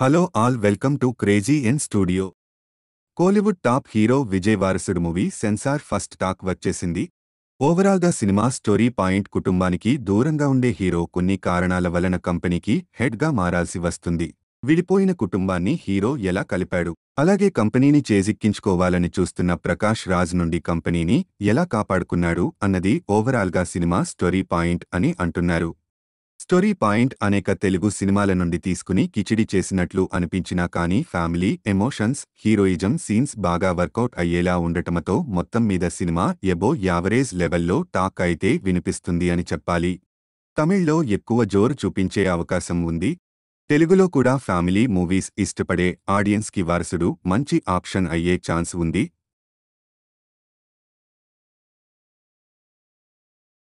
hello all welcome to crazy N studio Kollywood top hero Vijay Varasudu movie censor first talk వచ్చేసింది ఓవరాల్గా cinema story point కుటుంబానికి దూరంగా ఉండే hero కొన్ని కారణాల వలన కంపెనీకి హెడ్గా మారాల్సి వస్తుంది విడిపోయిన కుటుంబాన్ని హీరో ఎలా కలిపాడు అలాగే కంపెనీని చేజిక్కించుకోవాలని చూస్తున్న ప్రకాష్ రాజ్ నుండి కంపెనీని ఎలా కాపాడుకున్నాడు అన్నది ఓవరాల్గా సినిమా స్టోరీ పాయింట్ అని అంటున్నారు స్టోరీ పాయింట్ అనేక తెలుగు సినిమాల నుండి తీసుకుని కిచిడి చేసినట్లు అనిపించినా కానీ ఫ్యామిలీ ఎమోషన్స్ హీరోయిజం సీన్స్ బాగా వర్కౌట్ అయ్యేలా ఉండటంతో మొత్తం మీద సినిమా ఎబో యావరేజ్ లెవెల్లో టాక్ అయితే వినిపిస్తుంది అని చెప్పాలి తమిళ్లో ఎక్కువ జోరు చూపించే అవకాశం ఉంది తెలుగులో కూడా ఫ్యామిలీ మూవీస్ ఇష్టపడే ఆడియన్స్కి వారసుడు మంచి ఆప్షన్ అయ్యే ఛాన్స్ ఉంది